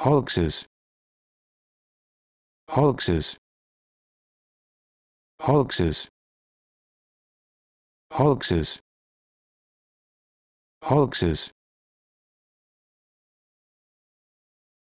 hoaxes hoaxes hoaxes hoaxes hoaxes